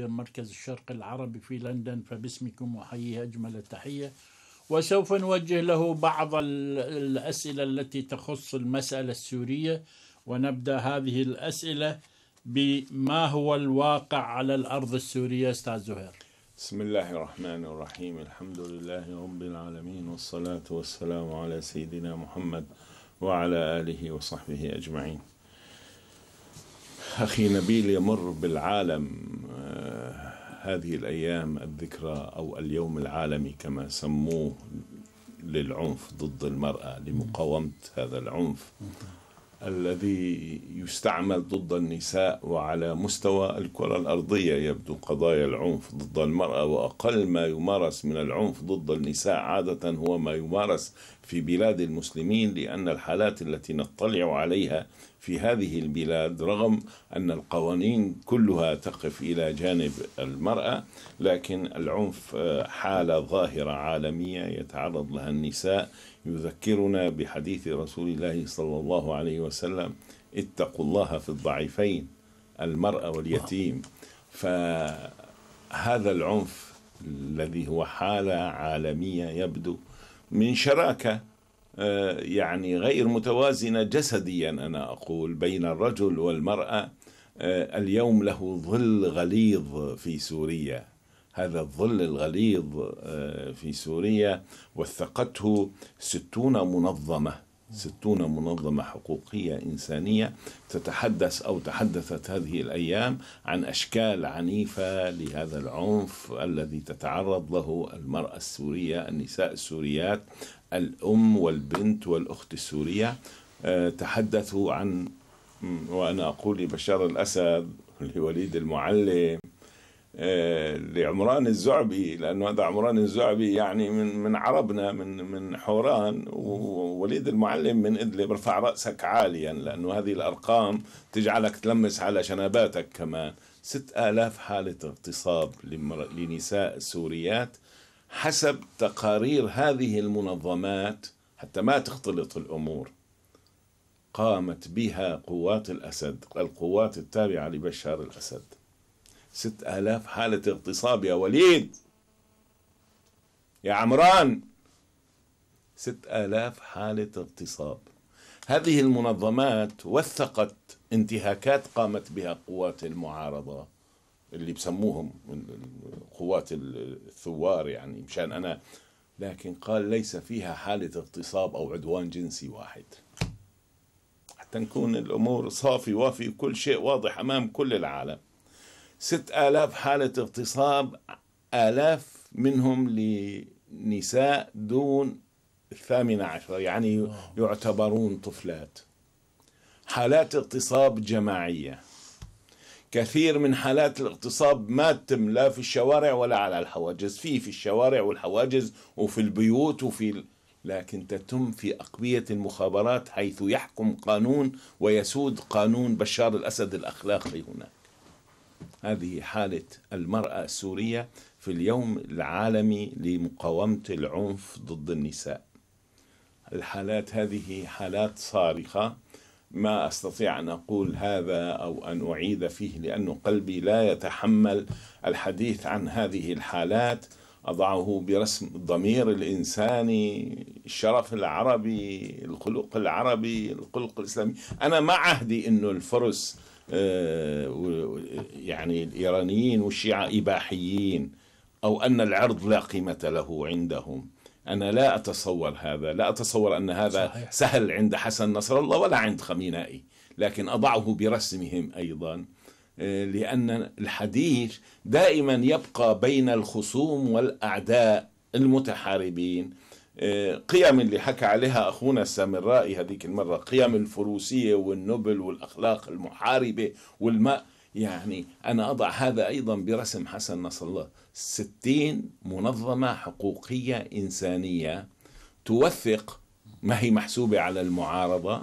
مركز الشرق العربي في لندن فباسمكم أحييه أجمل التحية وسوف نوجه له بعض الأسئلة التي تخص المسألة السورية ونبدأ هذه الأسئلة بما هو الواقع على الأرض السورية أستاذ زهير بسم الله الرحمن الرحيم الحمد لله رب العالمين والصلاة والسلام على سيدنا محمد وعلى آله وصحبه أجمعين أخي نبيل يمر بالعالم هذه الأيام الذكرى أو اليوم العالمي كما سموه للعنف ضد المرأة لمقاومة هذا العنف الذي يستعمل ضد النساء وعلى مستوى الكرة الأرضية يبدو قضايا العنف ضد المرأة وأقل ما يمارس من العنف ضد النساء عادة هو ما يمارس في بلاد المسلمين لأن الحالات التي نطلع عليها في هذه البلاد رغم أن القوانين كلها تقف إلى جانب المرأة لكن العنف آه، حالة ظاهرة عالمية يتعرض لها النساء يذكرنا بحديث رسول الله صلى الله عليه وسلم اتقوا الله في الضعيفين المرأة واليتيم فهذا العنف الذي هو حالة عالمية يبدو من شراكة آه، يعني غير متوازنة جسديا أنا أقول بين الرجل والمرأة آه، اليوم له ظل غليظ في سوريا هذا الظل الغليظ آه، في سوريا وثقته ستون منظمة ستون منظمة حقوقية إنسانية تتحدث أو تحدثت هذه الأيام عن أشكال عنيفة لهذا العنف الذي تتعرض له المرأة السورية النساء السوريات الأم والبنت والأخت السورية آه، تحدثوا عن وأنا أقول لبشار الأسد لوليد المعلم آه، لعمران الزعبي لانه هذا عمران الزعبي يعني من من عربنا من من حوران ووليد المعلم من ادلب ارفع راسك عاليا لانه هذه الارقام تجعلك تلمس على شنباتك كمان 6000 حاله اغتصاب لنساء سوريات حسب تقارير هذه المنظمات حتى ما تختلط الامور قامت بها قوات الاسد القوات التابعه لبشار الاسد ست آلاف حالة اغتصاب يا وليد يا عمران ست آلاف حالة اغتصاب هذه المنظمات وثقت انتهاكات قامت بها قوات المعارضة اللي بسموهم قوات الثوار يعني مشان أنا لكن قال ليس فيها حالة اغتصاب أو عدوان جنسي واحد حتى نكون الأمور صافي وافي كل شيء واضح أمام كل العالم ست آلاف حالة اغتصاب آلاف منهم لنساء دون الثامنة عشرة يعني يعتبرون طفلات حالات اغتصاب جماعية كثير من حالات الاغتصاب ما تتم لا في الشوارع ولا على الحواجز في في الشوارع والحواجز وفي البيوت وفي لكن تتم في أقبية المخابرات حيث يحكم قانون ويسود قانون بشار الأسد الأخلاقي هناك هذه حالة المرأة السورية في اليوم العالمي لمقاومة العنف ضد النساء الحالات هذه حالات صارخة ما استطيع ان اقول هذا او ان اعيد فيه لان قلبي لا يتحمل الحديث عن هذه الحالات اضعه برسم الضمير الانساني الشرف العربي الخلق العربي الخلق الاسلامي انا ما عهدي انه الفرس آه، يعني الإيرانيين والشيعة إباحيين أو أن العرض لا قيمة له عندهم أنا لا أتصور هذا لا أتصور أن هذا صحيح. سهل عند حسن نصر الله ولا عند خمينائي لكن أضعه برسمهم أيضا آه، لأن الحديث دائما يبقى بين الخصوم والأعداء المتحاربين قيم اللي حكى عليها أخونا السامرائي هذيك المرة قيم الفروسية والنبل والأخلاق المحاربة والماء يعني أنا أضع هذا أيضا برسم حسن نصر الله ستين منظمة حقوقية إنسانية توثق ما هي محسوبة على المعارضة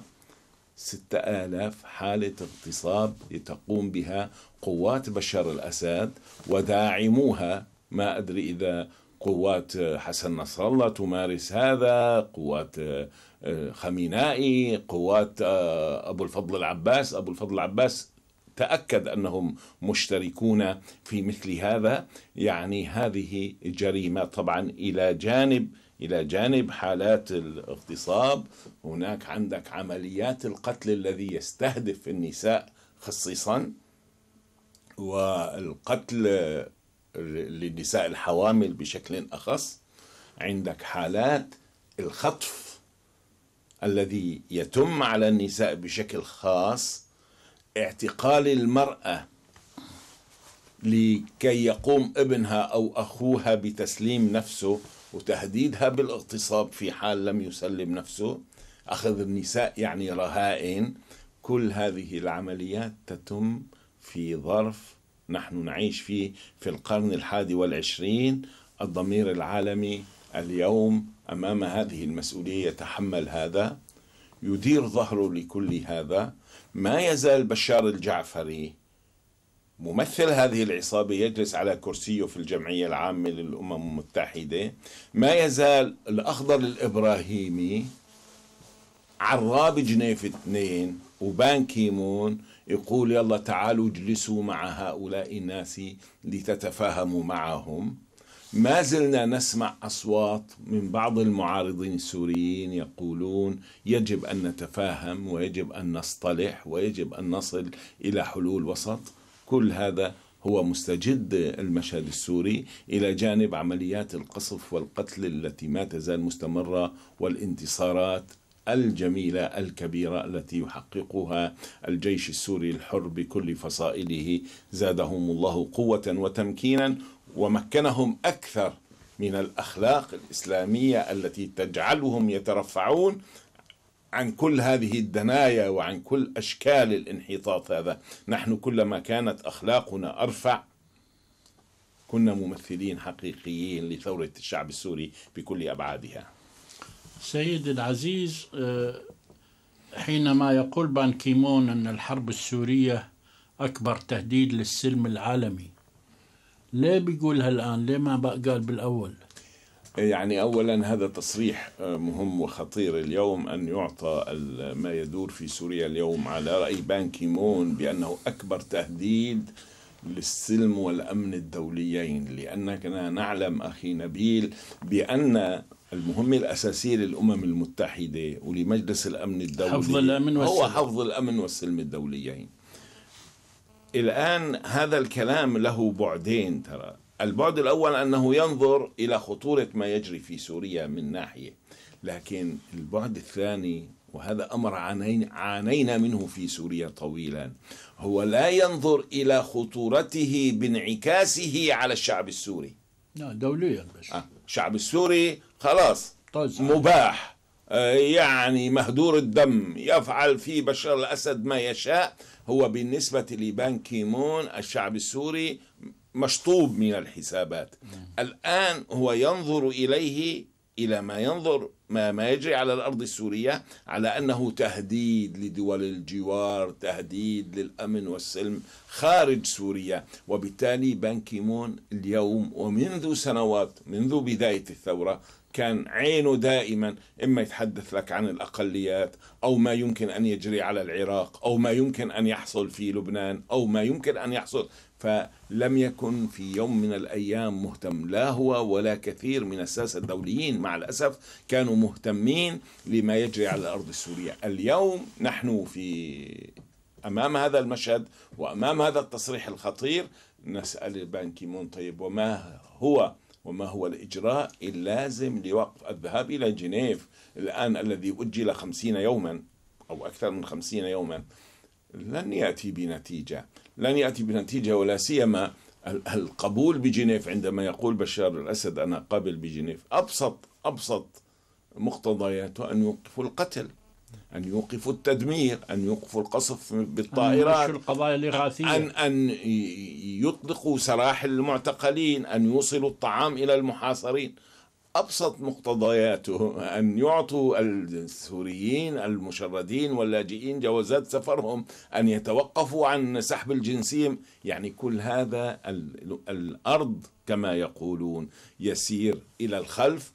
ستة آلاف حالة اغتصاب لتقوم بها قوات بشار الأسد وداعموها ما أدري إذا قوات حسن نصر الله تمارس هذا قوات آه، خمينائي قوات آه، أبو الفضل العباس أبو الفضل العباس تأكد أنهم مشتركون في مثل هذا يعني هذه جريمة طبعا إلى جانب إلى جانب حالات الاغتصاب هناك عندك عمليات القتل الذي يستهدف النساء خصيصا والقتل للنساء الحوامل بشكل أخص عندك حالات الخطف الذي يتم على النساء بشكل خاص اعتقال المرأة لكي يقوم ابنها أو أخوها بتسليم نفسه وتهديدها بالاغتصاب في حال لم يسلم نفسه أخذ النساء يعني رهائن كل هذه العمليات تتم في ظرف نحن نعيش فيه في القرن الحادي والعشرين الضمير العالمي اليوم أمام هذه المسؤولية يتحمل هذا يدير ظهره لكل هذا ما يزال بشار الجعفري ممثل هذه العصابة يجلس على كرسيه في الجمعية العامة للأمم المتحدة ما يزال الأخضر الإبراهيمي عراب جنيف اثنين وبان كيمون يقول يلا تعالوا اجلسوا مع هؤلاء الناس لتتفاهموا معهم ما زلنا نسمع اصوات من بعض المعارضين السوريين يقولون يجب ان نتفاهم ويجب ان نصطلح ويجب ان نصل الى حلول وسط كل هذا هو مستجد المشهد السوري الى جانب عمليات القصف والقتل التي ما تزال مستمره والانتصارات الجميلة الكبيرة التي يحققها الجيش السوري الحر بكل فصائله زادهم الله قوة وتمكينا ومكنهم أكثر من الأخلاق الإسلامية التي تجعلهم يترفعون عن كل هذه الدنايا وعن كل أشكال الانحطاط هذا نحن كلما كانت أخلاقنا أرفع كنا ممثلين حقيقيين لثورة الشعب السوري بكل أبعادها سيدي العزيز آه، حينما يقول بان كيمون أن الحرب السورية أكبر تهديد للسلم العالمي ليه بيقولها الآن ليه ما قال بالأول يعني اولا هذا تصريح آه، مهم وخطير اليوم ان يعطى ما يدور في سوريا اليوم على راي بان كيمون بانه اكبر تهديد للسلم والأمن الدوليين لأننا نعلم أخي نبيل بأن المهمة الأساسية للأمم المتحدة ولمجلس الأمن الدولي حفظ الأمن والسلم. هو حفظ الأمن والسلم الدوليين الآن هذا الكلام له بعدين ترى البعد الأول أنه ينظر إلى خطورة ما يجري في سوريا من ناحية لكن البعد الثاني وهذا أمر عانينا منه في سوريا طويلا هو لا ينظر إلى خطورته بانعكاسه على الشعب السوري لا دوليا الشعب آه، الشعب السوري خلاص طزع. مباح آه، يعني مهدور الدم يفعل في بشار الأسد ما يشاء هو بالنسبة لبان كيمون الشعب السوري مشطوب من الحسابات الآن هو ينظر إليه إلى ما ينظر ما, ما يجري على الأرض السورية على أنه تهديد لدول الجوار تهديد للأمن والسلم خارج سوريا وبالتالي بان كيمون اليوم ومنذ سنوات منذ بداية الثورة كان عينه دائما اما يتحدث لك عن الاقليات او ما يمكن ان يجري على العراق او ما يمكن ان يحصل في لبنان او ما يمكن ان يحصل فلم يكن في يوم من الأيام مهتم لا هو ولا كثير من الساسة الدوليين مع الأسف كانوا مهتمين لما يجري على الأرض السورية اليوم نحن في أمام هذا المشهد وأمام هذا التصريح الخطير نسأل بان كيمون طيب وما هو وما هو الإجراء اللازم لوقف الذهاب إلى جنيف الآن الذي أجل خمسين يوما أو أكثر من خمسين يوما لن يأتي بنتيجة لن يأتي بنتيجة ولا سيما القبول بجنيف عندما يقول بشار الأسد أنا قابل بجنيف أبسط أبسط مقتضياته أن يوقفوا القتل أن يوقفوا التدمير أن يوقفوا القصف بالطائرات أن القضايا الإغاثية أن, أن يطلقوا سراح المعتقلين أن يوصلوا الطعام إلى المحاصرين أبسط مقتضياته أن يعطوا السوريين المشردين واللاجئين جوازات سفرهم أن يتوقفوا عن سحب الجنسية يعني كل هذا الأرض كما يقولون يسير إلى الخلف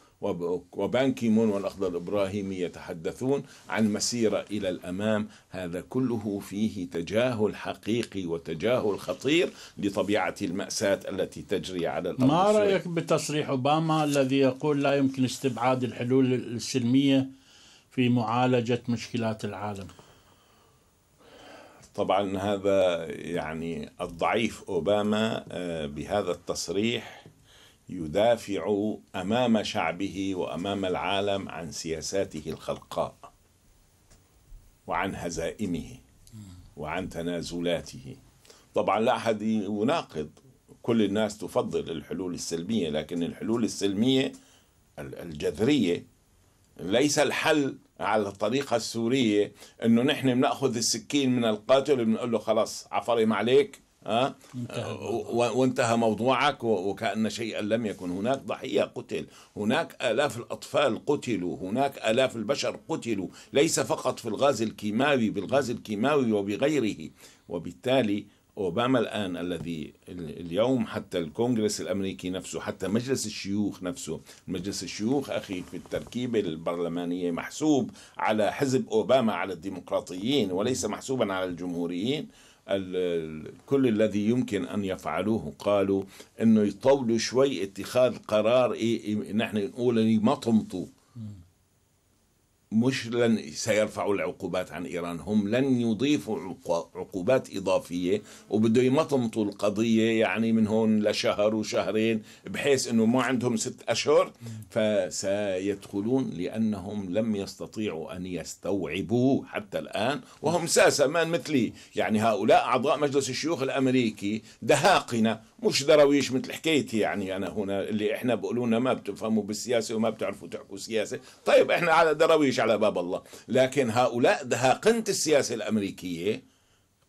وبان كيمون والأخضر الإبراهيمي يتحدثون عن مسيرة إلى الأمام هذا كله فيه تجاهل حقيقي وتجاهل خطير لطبيعة المأساة التي تجري على الأرض ما رأيك بتصريح أوباما الذي يقول لا يمكن استبعاد الحلول السلمية في معالجة مشكلات العالم طبعا هذا يعني الضعيف أوباما آه، بهذا التصريح يدافع امام شعبه وامام العالم عن سياساته الخلقاء وعن هزائمه وعن تنازلاته طبعا لا احد يناقض كل الناس تفضل الحلول السلميه لكن الحلول السلميه الجذريه ليس الحل على الطريقه السوريه انه نحن بناخذ السكين من القاتل وبنقول له خلاص عفرم عليك أه؟, آه، وانتهى موضوعك وكأن شيئا لم يكن هناك ضحية قتل هناك آلاف الأطفال قتلوا هناك آلاف البشر قتلوا ليس فقط في الغاز الكيماوي بالغاز الكيماوي وبغيره وبالتالي أوباما الآن الذي اليوم حتى الكونغرس الأمريكي نفسه حتى مجلس الشيوخ نفسه مجلس الشيوخ أخي في التركيبة البرلمانية محسوب على حزب أوباما على الديمقراطيين وليس محسوبا على الجمهوريين كل الذي يمكن أن يفعلوه قالوا أنه يطولوا شوي اتخاذ قرار إيه, إيه، نحن نقول يمطمطوا مش لن سيرفعوا العقوبات عن ايران هم لن يضيفوا عقوبات اضافيه وبده يمطمطوا القضيه يعني من هون لشهر وشهرين بحيث انه ما عندهم ست اشهر فسيدخلون لانهم لم يستطيعوا ان يستوعبوا حتى الان وهم ساسه مان مثلي يعني هؤلاء اعضاء مجلس الشيوخ الامريكي دهاقنه مش درويش مثل حكايتي يعني انا هنا اللي احنا بيقولوا ما بتفهموا بالسياسه وما بتعرفوا تحكوا سياسه، طيب احنا على درويش على باب الله، لكن هؤلاء دهاقنت السياسه الامريكيه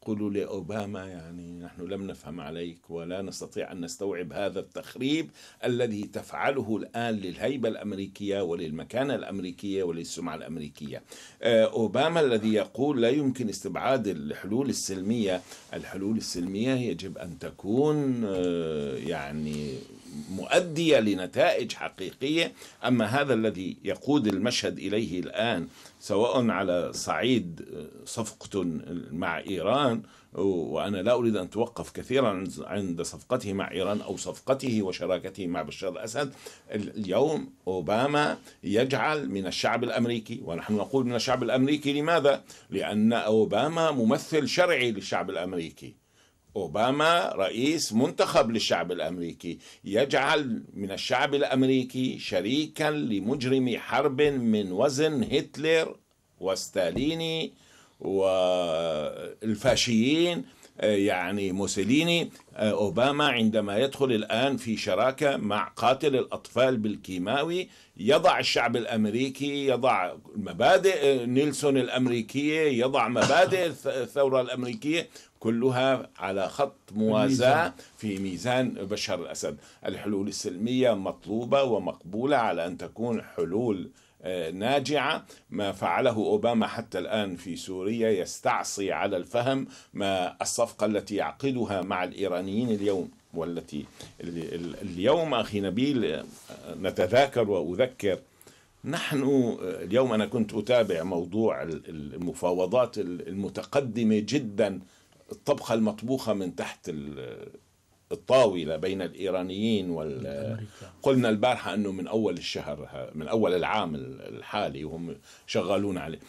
تقول لأوباما يعني نحن لم نفهم عليك ولا نستطيع أن نستوعب هذا التخريب الذي تفعله الآن للهيبة الأمريكية وللمكانة الأمريكية وللسمعة الأمريكية آه، أوباما الذي يقول لا يمكن استبعاد الحلول السلمية الحلول السلمية يجب أن تكون آه، يعني مؤدية لنتائج حقيقية أما هذا الذي يقود المشهد إليه الآن سواء على صعيد صفقة مع إيران وأنا لا أريد أن توقف كثيرا عند صفقته مع إيران أو صفقته وشراكته مع بشار الأسد اليوم أوباما يجعل من الشعب الأمريكي ونحن نقول من الشعب الأمريكي لماذا؟ لأن أوباما ممثل شرعي للشعب الأمريكي أوباما رئيس منتخب للشعب الأمريكي يجعل من الشعب الأمريكي شريكا لمجرم حرب من وزن هتلر وستاليني والفاشيين يعني موسوليني آه، أوباما عندما يدخل الآن في شراكة مع قاتل الأطفال بالكيماوي يضع الشعب الأمريكي يضع مبادئ آه، نيلسون الأمريكية يضع مبادئ الثورة الأمريكية كلها على خط موازاة في ميزان بشار الأسد الحلول السلمية مطلوبة ومقبولة على أن تكون حلول ناجعة ما فعله أوباما حتى الآن في سوريا يستعصي على الفهم ما الصفقة التي يعقدها مع الإيرانيين اليوم والتي اليوم أخي نبيل نتذاكر وأذكر نحن اليوم أنا كنت أتابع موضوع المفاوضات المتقدمة جدا الطبخة المطبوخة من تحت الطاولة بين الإيرانيين وال قلنا البارحة أنه من أول الشهر من أول العام الحالي وهم شغالون عليه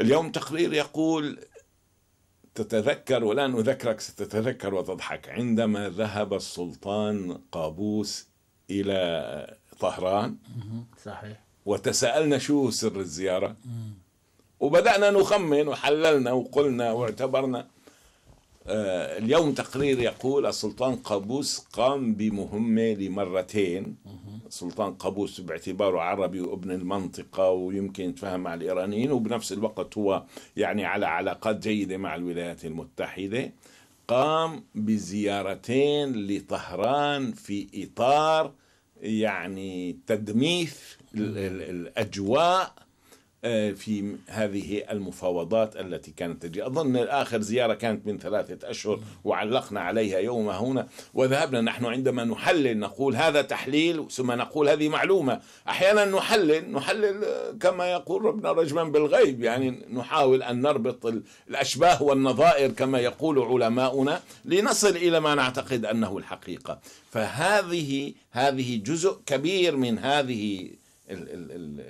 اليوم تقرير يقول تتذكر ولا نذكرك ستتذكر وتضحك عندما ذهب السلطان قابوس إلى طهران صحيح وتساءلنا شو سر الزيارة وبدأنا نخمن وحللنا وقلنا واعتبرنا آه، اليوم تقرير يقول السلطان قابوس قام بمهمة لمرتين السلطان قابوس باعتباره عربي وابن المنطقة ويمكن يتفاهم مع الإيرانيين وبنفس الوقت هو يعني على علاقات جيدة مع الولايات المتحدة قام بزيارتين لطهران في إطار يعني تدميث الأجواء آه، في هذه المفاوضات التي كانت تجري أظن آخر زيارة كانت من ثلاثة أشهر وعلقنا عليها يوم هنا وذهبنا نحن عندما نحلل نقول هذا تحليل ثم نقول هذه معلومة أحيانا نحلل نحلل آه، كما يقول ربنا رجما بالغيب يعني نحاول أن نربط الأشباه والنظائر كما يقول علماؤنا لنصل إلى ما نعتقد أنه الحقيقة فهذه هذه جزء كبير من هذه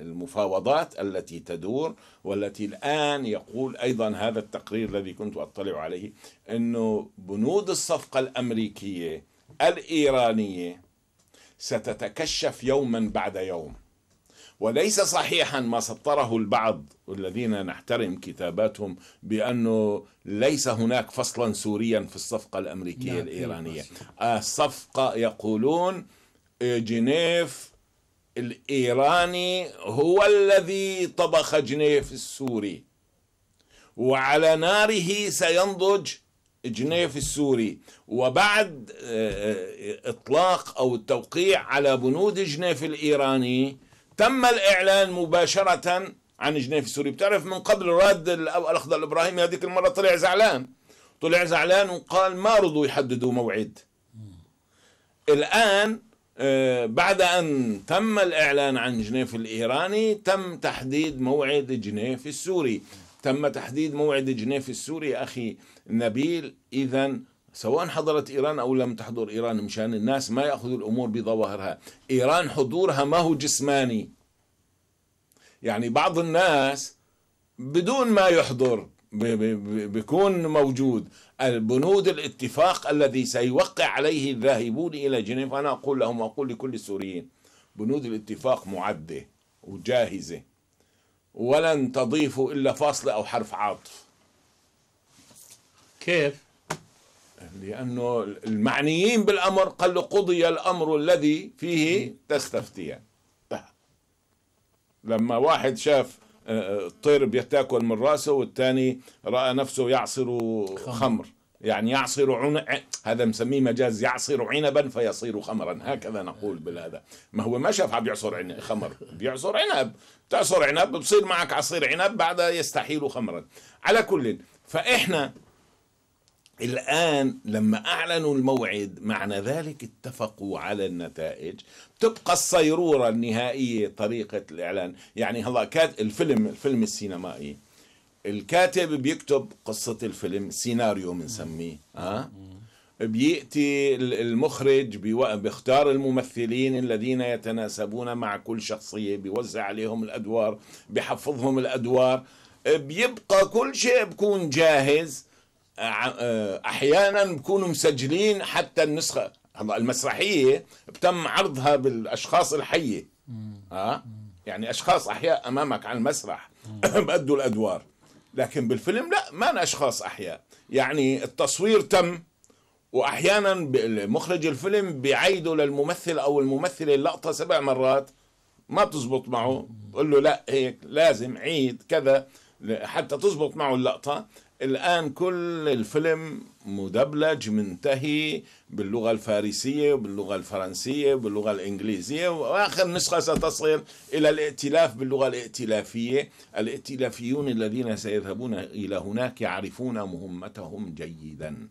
المفاوضات التي تدور والتي الآن يقول أيضا هذا التقرير الذي كنت أطلع عليه أنه بنود الصفقة الأمريكية الإيرانية ستتكشف يوما بعد يوم وليس صحيحا ما سطره البعض والذين نحترم كتاباتهم بأنه ليس هناك فصلا سوريا في الصفقة الأمريكية نعم، الإيرانية الصفقة يقولون جنيف الايراني هو الذي طبخ جنيف السوري وعلى ناره سينضج جنيف السوري وبعد آه، آه، اطلاق او التوقيع على بنود جنيف الايراني تم الاعلان مباشره عن جنيف السوري بتعرف من قبل راد الاخضر الابراهيمي هذيك المره طلع زعلان طلع زعلان وقال ما رضوا يحددوا موعد الان آه، بعد أن تم الإعلان عن جنيف الإيراني تم تحديد موعد جنيف السوري تم تحديد موعد جنيف السوري أخي نبيل إذا سواء حضرت إيران أو لم تحضر إيران مشان الناس ما يأخذوا الأمور بظواهرها إيران حضورها ما هو جسماني يعني بعض الناس بدون ما يحضر بيكون موجود البنود الاتفاق الذي سيوقع عليه الذاهبون إلى جنيف أنا أقول لهم واقول لكل السوريين بنود الاتفاق معدة وجاهزة ولن تضيفوا إلا فاصلة أو حرف عاطف كيف؟ لأنه المعنيين بالأمر قالوا قضي الأمر الذي فيه تستفتيان لما واحد شاف الطير بيتاكل من راسه والثاني راى نفسه يعصر خمر يعني يعصر عن... هذا مسميه مجاز يعصر عنبا فيصير خمرا هكذا نقول بالهذا ما هو ما شاف بيعصر عن... خمر بيعصر عنب تعصر عنب بصير معك عصير عنب بعدها يستحيل خمرا على كل فاحنا الآن لما أعلنوا الموعد معنى ذلك اتفقوا على النتائج تبقى الصيرورة النهائية طريقة الإعلان يعني هلا كات الفيلم الفيلم السينمائي الكاتب بيكتب قصة الفيلم سيناريو بنسميه ها آه؟ بيأتي المخرج بيختار الممثلين الذين يتناسبون مع كل شخصية بيوزع عليهم الأدوار بيحفظهم الأدوار بيبقى كل شيء بكون جاهز احيانا بكونوا مسجلين حتى النسخه المسرحيه بتم عرضها بالاشخاص الحيه اه يعني اشخاص احياء امامك على المسرح بأدوا الادوار لكن بالفيلم لا ما اشخاص احياء يعني التصوير تم واحيانا مخرج الفيلم بيعيده للممثل او الممثله اللقطه سبع مرات ما بتزبط معه بقول له لا هيك لازم عيد كذا حتى تزبط معه اللقطه الآن كل الفيلم مدبلج منتهي باللغة الفارسية وباللغة الفرنسية وباللغة الإنجليزية وآخر نسخة ستصل إلى الائتلاف باللغة الائتلافية الائتلافيون الذين سيذهبون إلى هناك يعرفون مهمتهم جيدا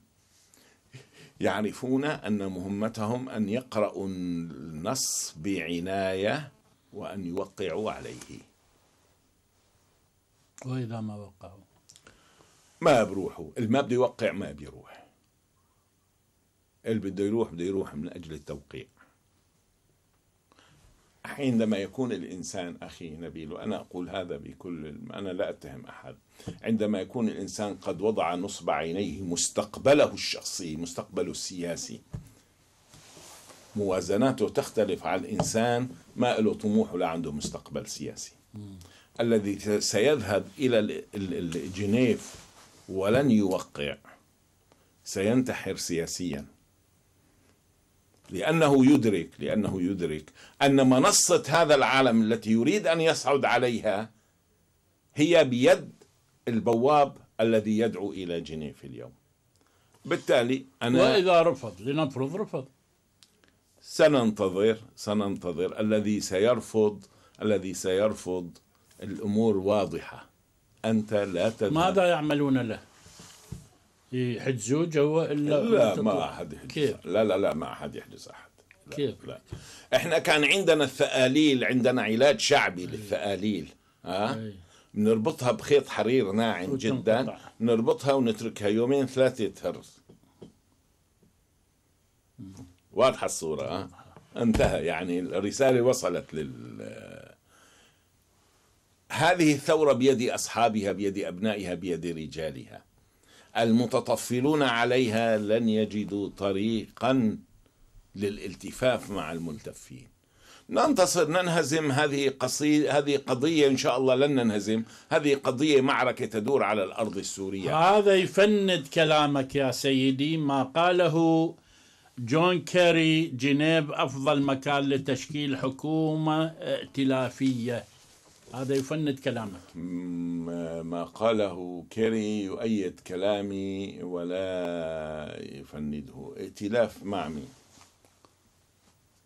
يعرفون أن مهمتهم أن يقرأوا النص بعناية وأن يوقعوا عليه وإذا ما وقعوا ما بروحوا اللي ما بده يوقع ما بيروح اللي بده يروح بده يروح من أجل التوقيع عندما يكون الإنسان أخي نبيل وأنا أقول هذا بكل أنا لا أتهم أحد عندما يكون الإنسان قد وضع نصب عينيه مستقبله الشخصي مستقبله السياسي موازناته تختلف على الإنسان ما له طموح ولا عنده مستقبل سياسي الذي سيذهب إلى جنيف ولن يوقع سينتحر سياسيا لأنه يدرك لأنه يدرك أن منصة هذا العالم التي يريد أن يصعد عليها هي بيد البواب الذي يدعو إلى جنيف اليوم بالتالي أنا وإذا رفض لنفرض رفض سننتظر سننتظر الذي سيرفض الذي سيرفض الأمور واضحة أنت لا تذهب ماذا يعملون له؟ يحجزوه جوا إلا لا ما أحد يحجز كيف؟ لا لا لا ما أحد يحجز أحد لا كيف؟ لا إحنا كان عندنا الثقاليل عندنا علاج شعبي للثقاليل ها؟ أه؟ بنربطها بخيط حرير ناعم جدا نربطها ونتركها يومين ثلاثة تهر واضحة الصورة أه؟ انتهى يعني الرسالة وصلت لل هذه الثورة بيد أصحابها بيد أبنائها بيد رجالها المتطفلون عليها لن يجدوا طريقا للالتفاف مع الملتفين ننتصر ننهزم هذه قصي... هذه قضية إن شاء الله لن ننهزم هذه قضية معركة تدور على الأرض السورية هذا يفند كلامك يا سيدي ما قاله جون كيري جنيف أفضل مكان لتشكيل حكومة ائتلافية هذا يفند كلامك ما قاله كيري يؤيد كلامي ولا يفنده ائتلاف مع مين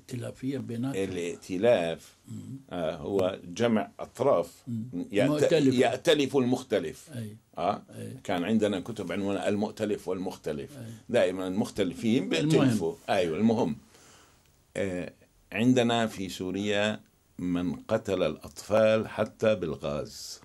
ائتلافية بيناتهم الائتلاف آه هو جمع أطراف يأتلف, يأتلف المختلف أي. آه أي. كان عندنا كتب عنوان المؤتلف والمختلف أي. دائما المختلفين بيأتلفوا أيوة المهم آه عندنا في سوريا من قتل الأطفال حتى بالغاز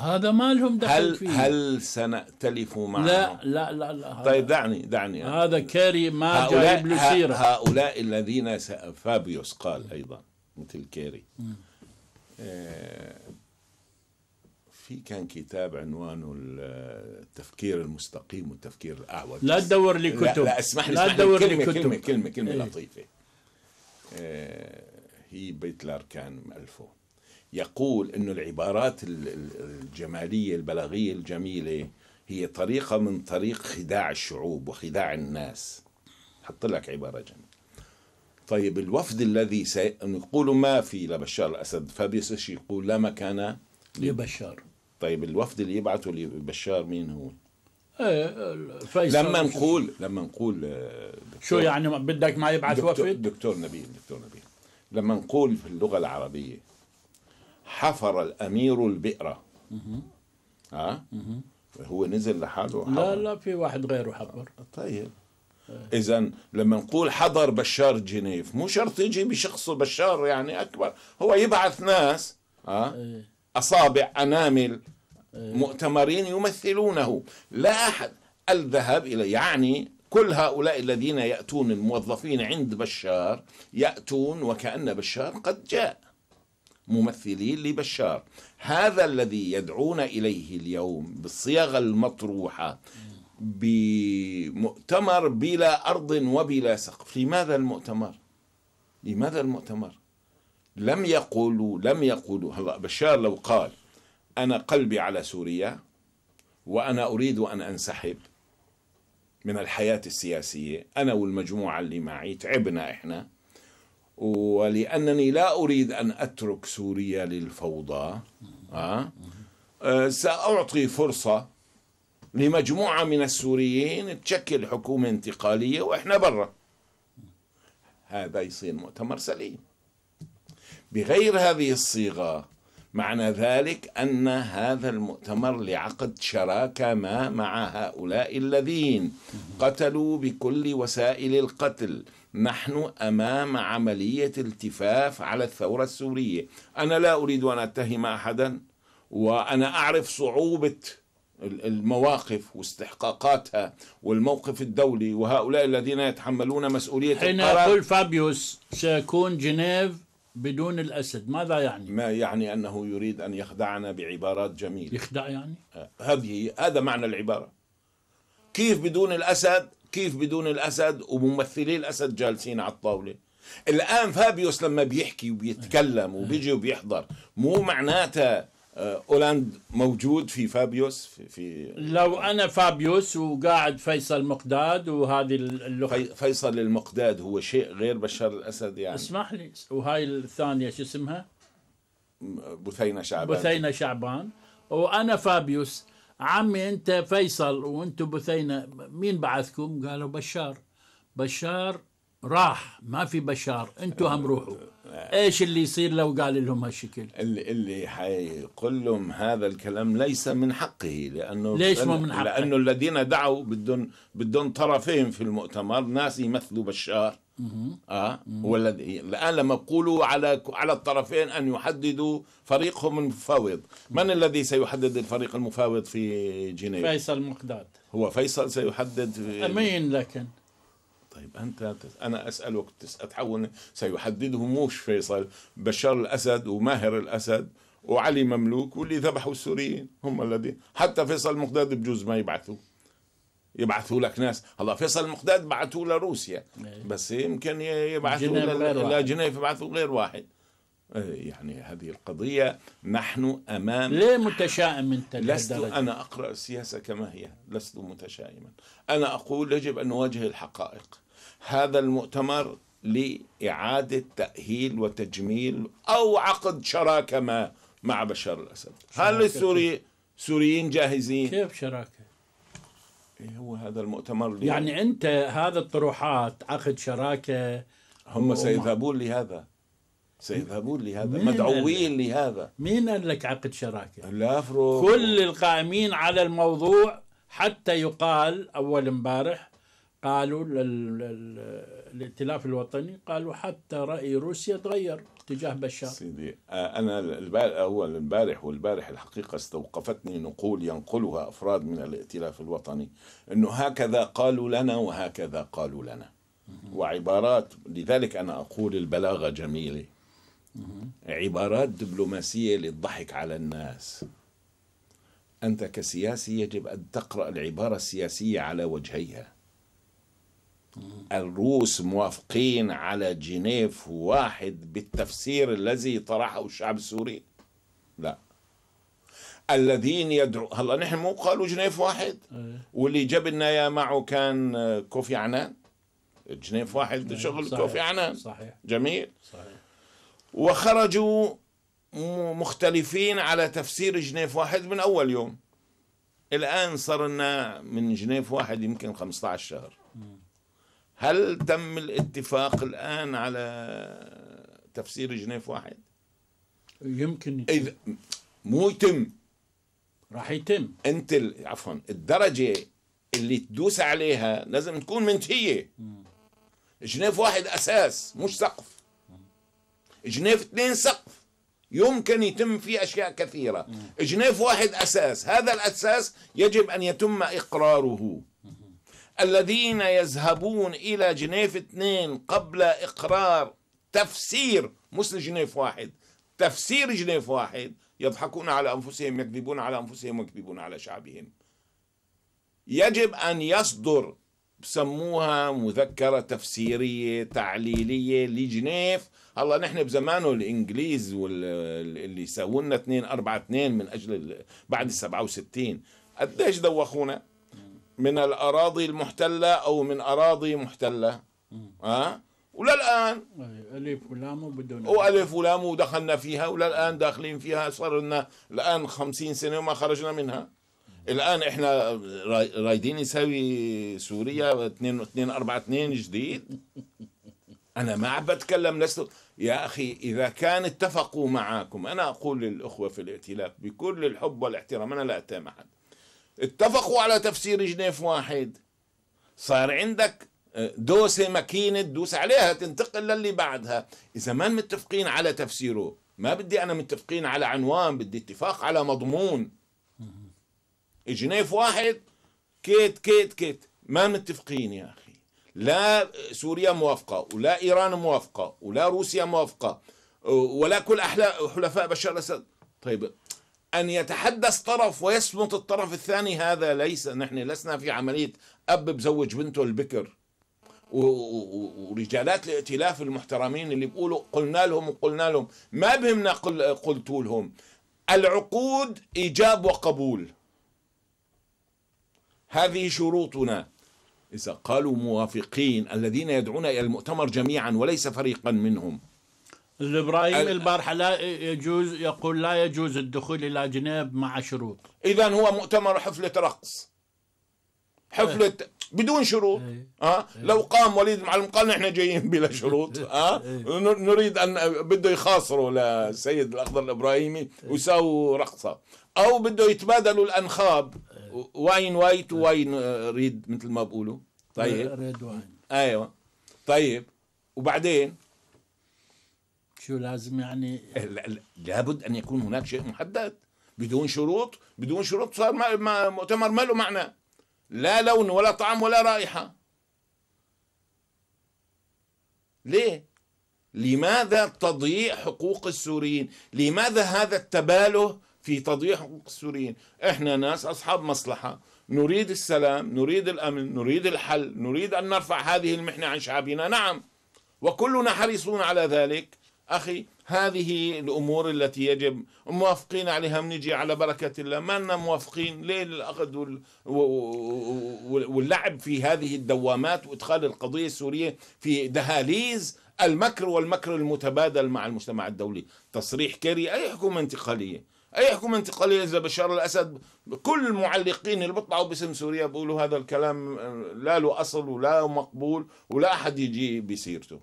هذا ما لهم دخل هل فيه هل سنأتلف معهم؟ لا لا لا, لا طيب دعني دعني هذا كاري ما جايب له سيرة هؤلاء الذين فابيوس قال أيضا مثل كيري آه، في كان كتاب عنوانه التفكير المستقيم والتفكير الأعوج لا تدور لي كتب لا, لا اسمح لي لا تدور لي كتب كلمة كلمة, كلمة, كلمة إيه. لطيفة إيه هي بيت الأركان مألفه يقول انه العبارات الجمالية البلاغية الجميلة هي طريقة من طريق خداع الشعوب وخداع الناس حط لك عبارة جميلة طيب الوفد الذي سيقول ما في لبشار الأسد فبيصير يقول لا مكان لبشار طيب الوفد اللي يبعثه لبشار مين هو؟ إيه، فيصل لما نقول لما نقول آه، شو يعني بدك ما يبعث دكتور وفد؟ دكتور نبيل دكتور نبيل لما نقول في اللغة العربية حفر الأمير البئر ها هو نزل لحاله وحفر. لا لا في واحد غيره حفر طيب إيه. اذا لما نقول حضر بشار جنيف مو شرط يجي بشخصه بشار يعني اكبر هو يبعث ناس ها إيه. اصابع انامل إيه. مؤتمرين يمثلونه لا احد الذهاب الى يعني كل هؤلاء الذين يأتون الموظفين عند بشار يأتون وكأن بشار قد جاء ممثلين لبشار هذا الذي يدعون إليه اليوم بالصيغة المطروحة بمؤتمر بلا أرض وبلا سقف لماذا المؤتمر؟ لماذا المؤتمر؟ لم يقولوا لم يقولوا هلا بشار لو قال أنا قلبي على سوريا وأنا أريد أن أنسحب من الحياة السياسية أنا والمجموعة اللي معي تعبنا إحنا ولأنني لا أريد أن أترك سوريا للفوضى آه؟, أه؟ سأعطي فرصة لمجموعة من السوريين تشكل حكومة انتقالية وإحنا برا هذا يصير مؤتمر سليم بغير هذه الصيغة معنى ذلك أن هذا المؤتمر لعقد شراكة ما مع هؤلاء الذين قتلوا بكل وسائل القتل نحن أمام عملية التفاف على الثورة السورية أنا لا أريد أن أتهم أحدا وأنا أعرف صعوبة المواقف واستحقاقاتها والموقف الدولي وهؤلاء الذين يتحملون مسؤولية حين القرار حين يقول فابيوس سيكون جنيف بدون الأسد ماذا يعني؟ ما يعني أنه يريد أن يخدعنا بعبارات جميلة يخدع يعني؟ آه، هذه هذا معنى العبارة كيف بدون الأسد كيف بدون الأسد وممثلي الأسد جالسين على الطاولة الآن فابيوس لما بيحكي وبيتكلم وبيجي وبيحضر مو معناتها آه، اولاند موجود في فابيوس في, في لو انا فابيوس وقاعد فيصل مقداد وهذه اللغه فيصل المقداد هو شيء غير بشار الاسد يعني اسمح لي وهاي الثانيه شو اسمها؟ بثينه شعبان بثينه شعبان وانا فابيوس عمي انت فيصل وانتم بثينه مين بعثكم؟ قالوا بشار بشار راح ما في بشار انتم هم روحوا ايش اللي يصير لو قال لهم هالشكل؟ اللي اللي حيقول لهم هذا الكلام ليس من حقه لانه ليش ما من حقه؟ لانه الذين دعوا بدهم بدهم طرفين في المؤتمر ناس يمثلوا بشار اه والذي الان لما بقولوا على على الطرفين ان يحددوا فريقهم المفاوض، من الذي سيحدد الفريق المفاوض في جنيف؟ فيصل مقداد هو فيصل سيحدد في... امين لكن طيب انت انا اسالك اتحول سيحددهموش فيصل بشار الاسد وماهر الاسد وعلي مملوك واللي ذبحوا السوريين هم الذين حتى فيصل مقداد بجوز ما يبعثوه يبعثوا لك ناس هلا فيصل مقداد بعثوه لروسيا إيه. بس يمكن يبعثوا لجنيف يبعثوا غير واحد إيه، يعني هذه القضية نحن أمام ليه متشائم أنت لست أنا أقرأ السياسة كما هي لست متشائما أنا أقول يجب أن نواجه الحقائق هذا المؤتمر لإعادة تأهيل وتجميل أو عقد شراكة ما مع بشار الأسد هل السوري سوريين جاهزين كيف شراكة إيه هو هذا المؤتمر اللي يعني أنت هذا الطروحات عقد شراكة هم سيذهبون لهذا سيذهبون لهذا مدعوين لهذا مين قال لك عقد شراكة لافرو كل القائمين على الموضوع حتى يقال أول امبارح قالوا الائتلاف الوطني قالوا حتى راي روسيا تغير تجاه بشار سيدي آه، انا اول البارح والبارح الحقيقه استوقفتني نقول ينقلها افراد من الائتلاف الوطني انه هكذا قالوا لنا وهكذا قالوا لنا وعبارات لذلك انا اقول البلاغه جميله عبارات دبلوماسيه للضحك على الناس انت كسياسي يجب ان تقرا العباره السياسيه على وجهيها الروس موافقين على جنيف واحد بالتفسير الذي طرحه الشعب السوري لا الذين يدعو هلا نحن مو قالوا جنيف واحد إيه. واللي جاب لنا اياه معه كان آه، كوفي عنان جنيف واحد إيه، شغل صحيح. كوفي عنان صحيح جميل صحيح وخرجوا مختلفين على تفسير جنيف واحد من اول يوم الان صار لنا من جنيف واحد يمكن 15 شهر هل تم الاتفاق الآن على تفسير جنيف واحد يمكن يتم. إذا مو يتم راح يتم انت عفوا الدرجه اللي تدوس عليها لازم تكون منتهيه جنيف واحد اساس مش سقف جنيف اثنين سقف يمكن يتم فيه اشياء كثيره جنيف واحد اساس هذا الاساس يجب ان يتم اقراره الذين يذهبون إلى جنيف اثنين قبل إقرار تفسير مش لجنيف واحد تفسير جنيف واحد يضحكون على أنفسهم يكذبون على أنفسهم ويكذبون على شعبهم يجب أن يصدر بسموها مذكرة تفسيرية تعليلية لجنيف هلا نحن بزمانه الانجليز واللي يسووا لنا 2 4 2 من اجل بعد ال 67 قديش دوخونا من الأراضي المحتلة أو من أراضي محتلة ها وللآن ألف ولام وبدون وألف ولام ودخلنا فيها وللآن داخلين فيها صار لنا الآن خمسين سنة وما خرجنا منها الآن إحنا رايدين نسوي سوريا 2 2 4 2 جديد أنا ما عم بتكلم لست يا أخي إذا كان اتفقوا معاكم أنا أقول للأخوة في الائتلاف بكل الحب والاحترام أنا لا أتهم أحد اتفقوا على تفسير جنيف واحد صار عندك آه، دوسة ماكينة تدوس عليها تنتقل للي بعدها إذا ما متفقين على تفسيره ما بدي أنا متفقين على عنوان بدي اتفاق على مضمون جنيف واحد كيت كيت كيت ما متفقين يا أخي لا آه، سوريا موافقة ولا إيران موافقة ولا روسيا موافقة ولا كل أحلى حلفاء بشار الأسد طيب أن يتحدث طرف ويصمت الطرف الثاني هذا ليس نحن لسنا في عملية أب بزوج بنته البكر ورجالات الائتلاف المحترمين اللي بيقولوا قلنا لهم وقلنا لهم ما بهمنا قل قلتوا لهم العقود إيجاب وقبول هذه شروطنا إذا قالوا موافقين الذين يدعون إلى المؤتمر جميعا وليس فريقا منهم الابراهيمي البارحه لا يجوز يقول لا يجوز الدخول الى جنيف مع شروط اذا هو مؤتمر حفله رقص حفله إيه. بدون شروط إيه. ها أه؟ لو قام وليد المعلم قال نحن جايين بلا شروط إيه. ها نريد ان بده يخاصروا للسيد الاخضر الابراهيمي ويساووا رقصه او بده يتبادلوا الانخاب واين وايت وواين ريد مثل ما بقولوا طيب ريد واين ايوه طيب وبعدين شو لازم يعني لا لابد ان يكون هناك شيء محدد بدون شروط بدون شروط صار مؤتمر ما له معنى لا لون ولا طعم ولا رائحه ليه لماذا تضييع حقوق السوريين لماذا هذا التباله في تضييع حقوق السوريين احنا ناس اصحاب مصلحه نريد السلام نريد الامن نريد الحل نريد ان نرفع هذه المحنه عن شعبنا نعم وكلنا حريصون على ذلك أخي هذه الأمور التي يجب موافقين عليها منجي على بركة الله ما لنا موافقين ليه الأخذ واللعب في هذه الدوامات وإدخال القضية السورية في دهاليز المكر والمكر المتبادل مع المجتمع الدولي تصريح كيري أي حكومة انتقالية اي حكومه انتقاليه اذا بشار الاسد كل المعلقين اللي بيطلعوا باسم سوريا بيقولوا هذا الكلام لا له اصل ولا مقبول ولا احد يجي بسيرته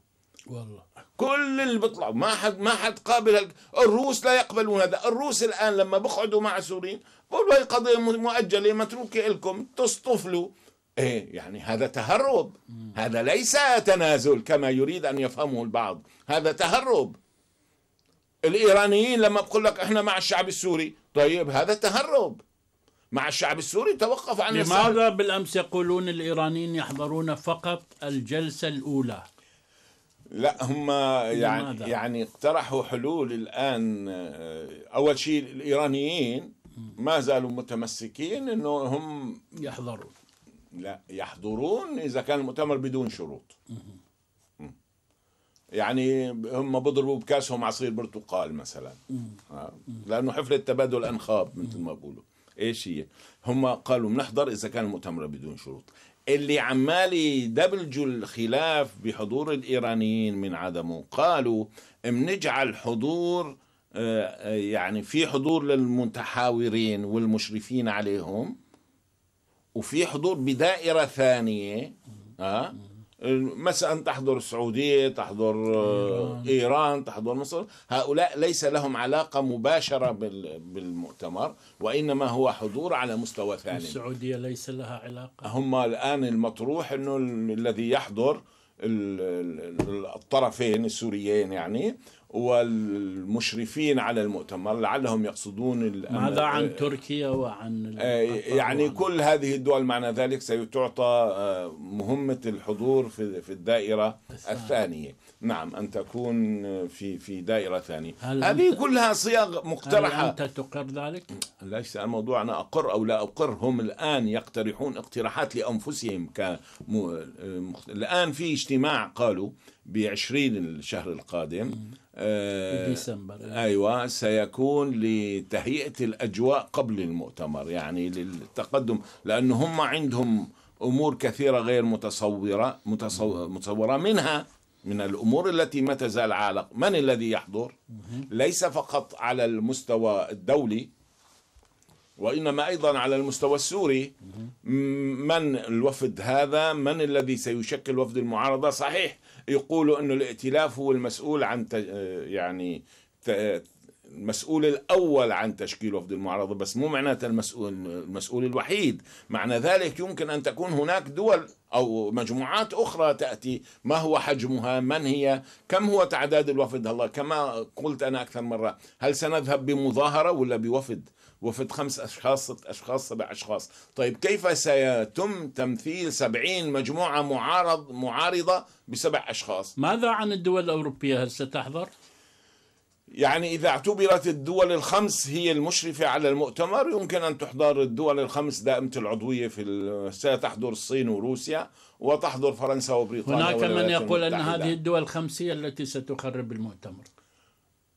والله كل اللي بيطلعوا ما حد ما حد قابل هل... الروس لا يقبلون هذا الروس الان لما بقعدوا مع السوريين بقولوا هي قضيه مؤجله متروكه لكم تصطفلوا ايه يعني هذا تهرب هذا ليس تنازل كما يريد ان يفهمه البعض هذا تهرب الايرانيين لما بقول لك احنا مع الشعب السوري طيب هذا تهرب مع الشعب السوري توقف عن لماذا السهل. بالامس يقولون الايرانيين يحضرون فقط الجلسه الاولى لا هم يعني لماذا؟ يعني اقترحوا حلول الان آه، اول شيء الايرانيين ما زالوا متمسكين انه هم يحضرون لا يحضرون اذا كان المؤتمر بدون شروط يعني هم بضربوا بكاسهم عصير برتقال مثلا آه، لانه حفله تبادل انخاب مثل ما بقولوا ايش هي هم قالوا بنحضر اذا كان المؤتمر بدون شروط اللي عمال يدبلجوا الخلاف بحضور الإيرانيين من عدمه قالوا بنجعل حضور آه، آه، يعني في حضور للمتحاورين والمشرفين عليهم وفي حضور بدائرة ثانية آه مثلا تحضر السعودية تحضر آه، آه. إيران تحضر مصر هؤلاء ليس لهم علاقة مباشرة بالمؤتمر وإنما هو حضور على مستوى ثاني السعودية ليس لها علاقة هم الآن المطروح أنه الذي يحضر الطرفين السوريين يعني والمشرفين على المؤتمر لعلهم يقصدون ماذا عن تركيا وعن آه، يعني وعن كل هذه الدول معنى ذلك ستعطى آه، مهمة الحضور في الدائرة الثانية نعم أن تكون في في دائرة ثانية هذه كلها صيغ مقترحة هل أنت تقر ذلك؟ ليس الموضوع أنا أقر أو لا أقر هم الآن يقترحون اقتراحات لأنفسهم كم... آه، الآن في اجتماع قالوا بعشرين الشهر القادم م. آه، ديسمبر ايوه سيكون لتهيئه الاجواء قبل المؤتمر يعني للتقدم لانه هم عندهم امور كثيره غير متصوره متصوره منها من الامور التي ما تزال عالق من الذي يحضر ليس فقط على المستوى الدولي وانما ايضا على المستوى السوري من الوفد هذا من الذي سيشكل وفد المعارضه صحيح يقولوا انه الائتلاف هو المسؤول عن آه، يعني المسؤول الاول عن تشكيل وفد المعارضه بس مو معناته المسؤول المسؤول الوحيد معنى ذلك يمكن ان تكون هناك دول او مجموعات اخرى تاتي ما هو حجمها من هي كم هو تعداد الوفد الله كما قلت انا اكثر مره هل سنذهب بمظاهره ولا بوفد وفد خمس أشخاص ست أشخاص سبع أشخاص طيب كيف سيتم تمثيل سبعين مجموعة معارض معارضة بسبع أشخاص ماذا عن الدول الأوروبية هل ستحضر؟ يعني إذا اعتبرت الدول الخمس هي المشرفة على المؤتمر يمكن أن تحضر الدول الخمس دائمة العضوية في ستحضر الصين وروسيا وتحضر فرنسا وبريطانيا هناك من يقول أن هذه الدول الخمس هي التي ستخرب المؤتمر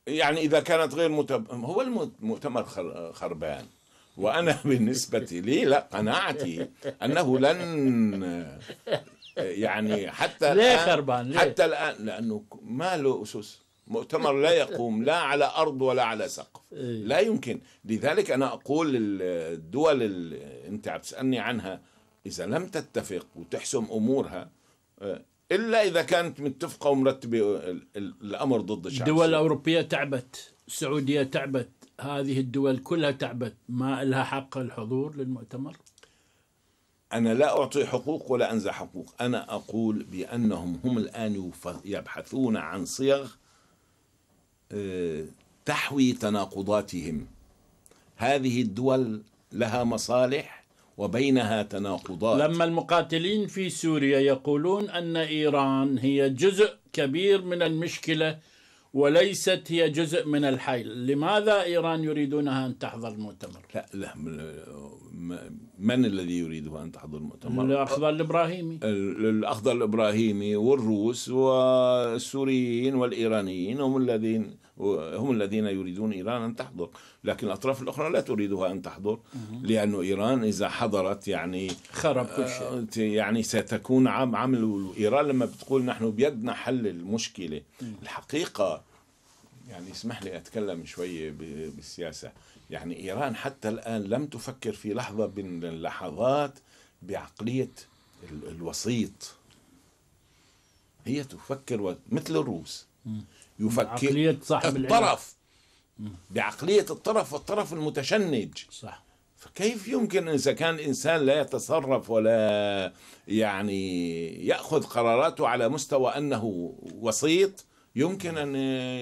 يعني إذا كانت غير متب... هو المؤتمر خربان وأنا بالنسبة لي لا قناعتي أنه لن يعني حتى الآن ليه خربان ليه؟ حتى الآن لأنه ما له أسس مؤتمر لا يقوم لا على أرض ولا على سقف إيه. لا يمكن لذلك أنا أقول الدول اللي أنت عم تسألني عنها إذا لم تتفق وتحسم أمورها آه، الا اذا كانت متفقه ومرتبه الامر ضد الشعب الدول الاوروبيه تعبت السعوديه تعبت هذه الدول كلها تعبت ما لها حق الحضور للمؤتمر أنا لا أعطي حقوق ولا أنزع حقوق أنا أقول بأنهم هم الآن يبحثون عن صيغ آه، تحوي تناقضاتهم هذه الدول لها مصالح وبينها تناقضات لما المقاتلين في سوريا يقولون أن إيران هي جزء كبير من المشكلة وليست هي جزء من الحيل لماذا إيران يريدونها أن تحضر المؤتمر لا, لا من الذي يريدها أن تحضر المؤتمر الأخضر الإبراهيمي الأخضر الإبراهيمي والروس والسوريين والإيرانيين هم الذين هم الذين يريدون إيران أن تحضر لكن الأطراف الأخرى لا تريدها أن تحضر لأن إيران إذا حضرت يعني خرب كل شيء آه، يعني ستكون عام عمل إيران لما بتقول نحن بيدنا حل المشكلة الحقيقة يعني اسمح لي أتكلم شوية بالسياسة يعني إيران حتى الآن لم تفكر في لحظة من اللحظات بعقلية الوسيط هي تفكر مثل الروس يفكر عقلية صاحب الطرف بعقلية الطرف والطرف المتشنج صح فكيف يمكن إذا كان إنسان لا يتصرف ولا يعني يأخذ قراراته على مستوى أنه وسيط يمكن أن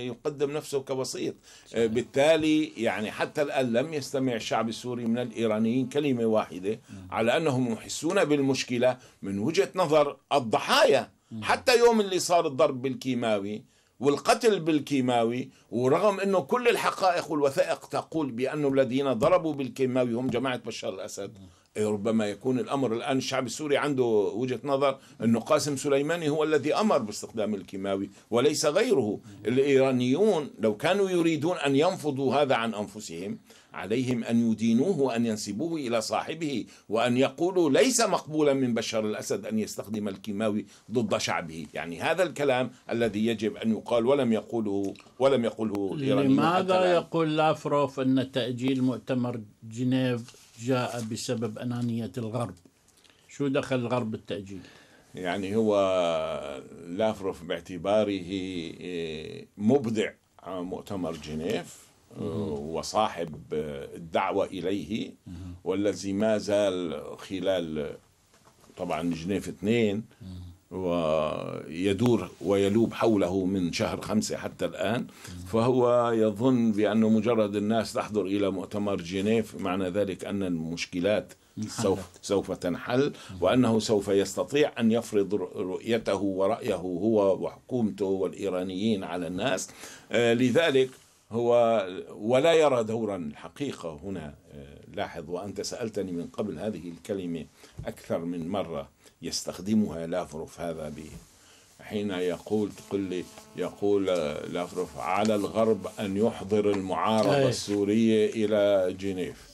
يقدم نفسه كوسيط بالتالي يعني حتى الآن لم يستمع الشعب السوري من الإيرانيين كلمة واحدة على أنهم يحسون بالمشكلة من وجهة نظر الضحايا حتى يوم اللي صار الضرب بالكيماوي والقتل بالكيماوي ورغم انه كل الحقائق والوثائق تقول بانه الذين ضربوا بالكيماوي هم جماعه بشار الاسد إيه، ربما يكون الامر الان الشعب السوري عنده وجهه نظر انه قاسم سليماني هو الذي امر باستخدام الكيماوي وليس غيره الايرانيون لو كانوا يريدون ان ينفضوا هذا عن انفسهم عليهم أن يدينوه وأن ينسبوه إلى صاحبه وأن يقولوا ليس مقبولا من بشار الأسد أن يستخدم الكيماوي ضد شعبه يعني هذا الكلام الذي يجب أن يقال ولم يقوله ولم يقوله لماذا يقول لافروف أن تأجيل مؤتمر جنيف جاء بسبب أنانية الغرب شو دخل الغرب التأجيل يعني هو لافروف باعتباره إيه، مبدع مؤتمر جنيف وصاحب الدعوة إليه والذي ما زال خلال طبعا جنيف اثنين ويدور ويلوب حوله من شهر خمسة حتى الآن فهو يظن بأنه مجرد الناس تحضر إلى مؤتمر جنيف معنى ذلك أن المشكلات سوف, سوف تنحل وأنه سوف يستطيع أن يفرض رؤيته ورأيه هو وحكومته والإيرانيين على الناس آه، لذلك هو ولا يرى دورا الحقيقة هنا آه، لاحظ وأنت سألتني من قبل هذه الكلمة أكثر من مرة يستخدمها لافروف هذا به حين يقول تقول لي يقول آه، لافروف على الغرب أن يحضر المعارضة السورية إلى جنيف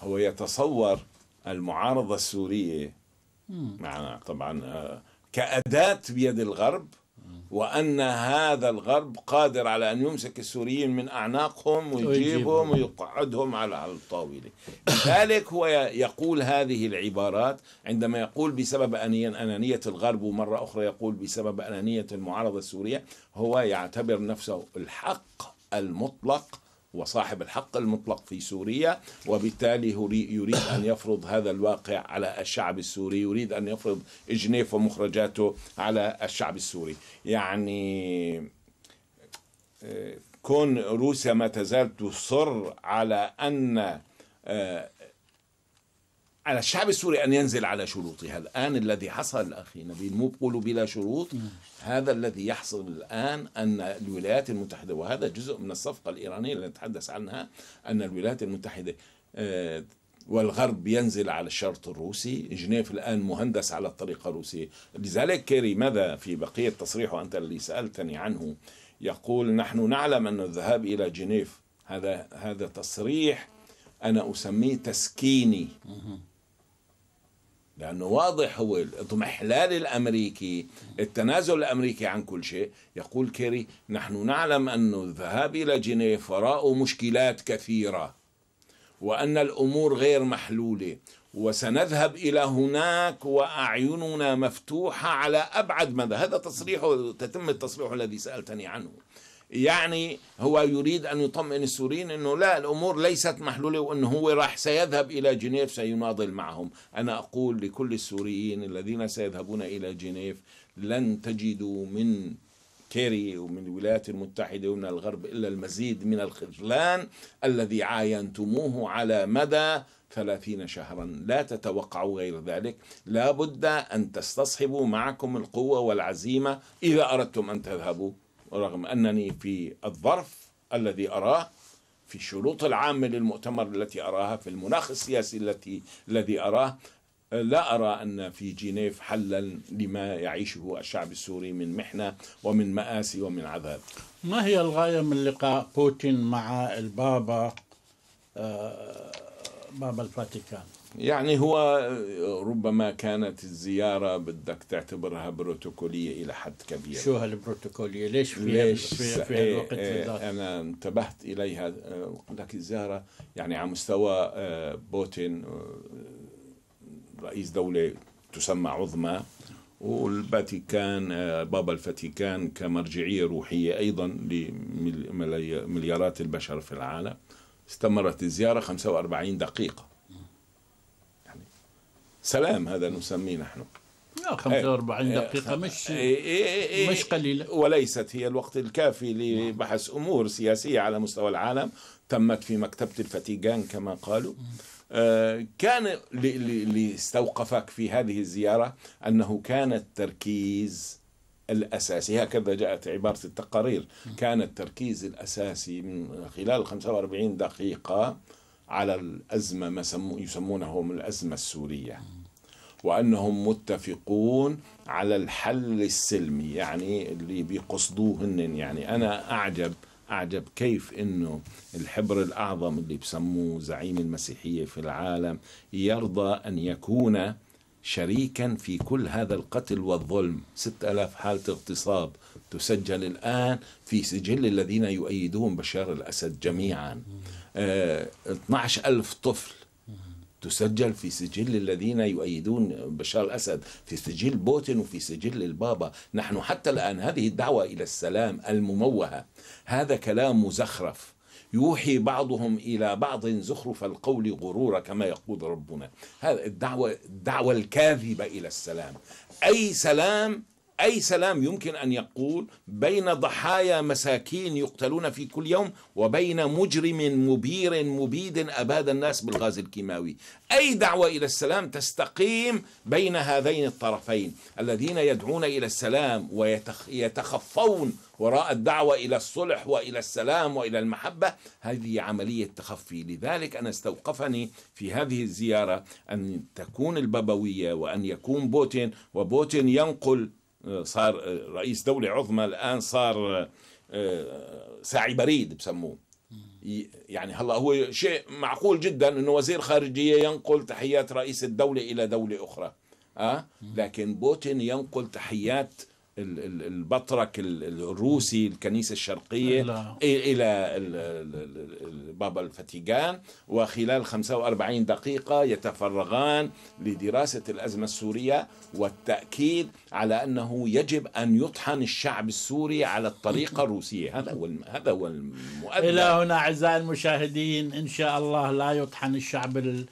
هو يتصور المعارضة السورية معنا طبعا آه، كأداة بيد الغرب وأن هذا الغرب قادر على أن يمسك السوريين من أعناقهم ويجيبهم ويقعدهم على الطاولة لذلك هو يقول هذه العبارات عندما يقول بسبب أنانية الغرب ومرة أخرى يقول بسبب أنانية المعارضة السورية هو يعتبر نفسه الحق المطلق وصاحب الحق المطلق في سوريا وبالتالي يريد أن يفرض هذا الواقع على الشعب السوري يريد أن يفرض جنيف ومخرجاته على الشعب السوري يعني آه، كون روسيا ما تزال تصر على أن آه، على الشعب السوري أن ينزل على شروطها الآن الذي حصل أخي نبيل مو بقولوا بلا شروط هذا الذي يحصل الآن أن الولايات المتحدة وهذا جزء من الصفقة الإيرانية اللي نتحدث عنها أن الولايات المتحدة آه، والغرب ينزل على الشرط الروسي جنيف الآن مهندس على الطريقة الروسية لذلك كيري ماذا في بقية تصريحه أنت اللي سألتني عنه يقول نحن نعلم أن الذهاب إلى جنيف هذا هذا تصريح أنا أسميه تسكيني لأنه واضح هو الاضمحلال الأمريكي التنازل الأمريكي عن كل شيء يقول كيري نحن نعلم أن الذهاب إلى جنيف وراءه مشكلات كثيرة وأن الأمور غير محلولة وسنذهب إلى هناك وأعيننا مفتوحة على أبعد مدى هذا تصريحه تتم التصريح الذي سألتني عنه يعني هو يريد أن يطمئن السوريين أنه لا الأمور ليست محلولة وأنه هو راح سيذهب إلى جنيف سيناضل معهم أنا أقول لكل السوريين الذين سيذهبون إلى جنيف لن تجدوا من كيري ومن الولايات المتحدة ومن الغرب إلا المزيد من الخذلان الذي عاينتموه على مدى ثلاثين شهرا لا تتوقعوا غير ذلك لا بد أن تستصحبوا معكم القوة والعزيمة إذا أردتم أن تذهبوا رغم أنني في الظرف الذي أراه في الشروط العامة للمؤتمر التي أراها في المناخ السياسي التي الذي أراه لا أرى أن في جنيف حلا لما يعيشه الشعب السوري من محنة ومن مآسي ومن عذاب ما هي الغاية من لقاء بوتين مع البابا آه، بابا الفاتيكان يعني هو ربما كانت الزيارة بدك تعتبرها بروتوكولية إلى حد كبير شو هالبروتوكولية ليش في ليش في, في ايه الوقت ايه أنا انتبهت إليها آه، لك الزيارة يعني على مستوى آه، بوتين آه، رئيس دولة تسمى عظمى والفاتيكان بابا الفاتيكان كمرجعية روحية أيضا لمليارات البشر في العالم استمرت الزيارة 45 دقيقة سلام هذا نسميه نحن 45 إيه، دقيقة مش إيه، إيه، مش قليلة وليست هي الوقت الكافي لبحث أمور سياسية على مستوى العالم تمت في مكتبة الفاتيكان كما قالوا آه، كان اللي استوقفك في هذه الزيارة أنه كان التركيز الأساسي هكذا جاءت عبارة التقارير كان التركيز الأساسي من خلال 45 دقيقة على الأزمة ما يسمونه الأزمة السورية وأنهم متفقون على الحل السلمي يعني اللي بيقصدوه هن يعني أنا أعجب أعجب كيف أنه الحبر الأعظم اللي بسموه زعيم المسيحية في العالم يرضى أن يكون شريكا في كل هذا القتل والظلم 6000 حالة اغتصاب تسجل الآن في سجل الذين يؤيدون بشار الأسد جميعا 12000 آه، طفل تسجل في سجل الذين يؤيدون بشار الأسد في سجل بوتين وفي سجل البابا نحن حتى الآن هذه الدعوة إلى السلام المموهة هذا كلام مزخرف يوحي بعضهم إلى بعض زخرف القول غرورا كما يقول ربنا هذا الدعوة الدعوة الكاذبة إلى السلام أي سلام أي سلام يمكن أن يقول بين ضحايا مساكين يقتلون في كل يوم وبين مجرم مبير مبيد أباد الناس بالغاز الكيماوي أي دعوة إلى السلام تستقيم بين هذين الطرفين الذين يدعون إلى السلام ويتخفون وراء الدعوة إلى الصلح وإلى السلام وإلى المحبة هذه عملية تخفي لذلك أنا استوقفني في هذه الزيارة أن تكون البابوية وأن يكون بوتين وبوتين ينقل صار آه، رئيس دولة عظمى الآن صار آه، آه، ساعي بريد بسموه يعني هلا هو شيء معقول جدا انه وزير خارجيه ينقل تحيات رئيس الدوله الى دوله اخرى أه؟ لكن بوتين ينقل تحيات البطرك الروسي الكنيسة الشرقية إلى بابا الفاتيكان وخلال 45 دقيقة يتفرغان لدراسة الأزمة السورية والتأكيد على أنه يجب أن يطحن الشعب السوري على الطريقة الروسية هذا هو هذا هو المؤدب. إلى هنا أعزائي المشاهدين إن شاء الله لا يطحن الشعب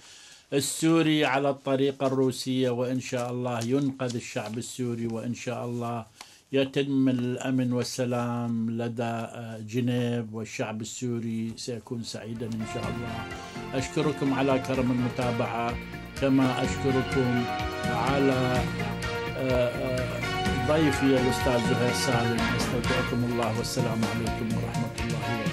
السوري على الطريقة الروسية وإن شاء الله ينقذ الشعب السوري وإن شاء الله يتم الأمن والسلام لدى آه، جنيف والشعب السوري سيكون سعيدا إن شاء الله أشكركم على كرم المتابعة كما أشكركم على آه، آه، ضيفي الأستاذ زهير سالم أستودعكم الله والسلام عليكم ورحمة الله وبركاته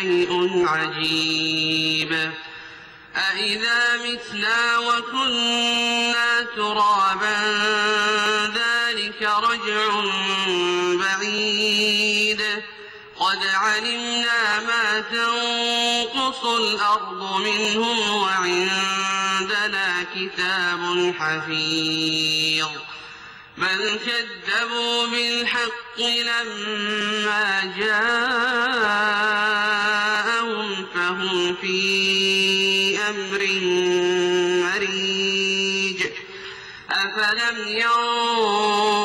شيء عجيب أئذا متنا وكنا ترابا ذلك رجع بعيد قد علمنا ما تنقص الأرض منهم وعندنا كتاب حفيظ بل كذبوا بالحق لما جاءهم فهم في أمر مريج أفلم ينظروا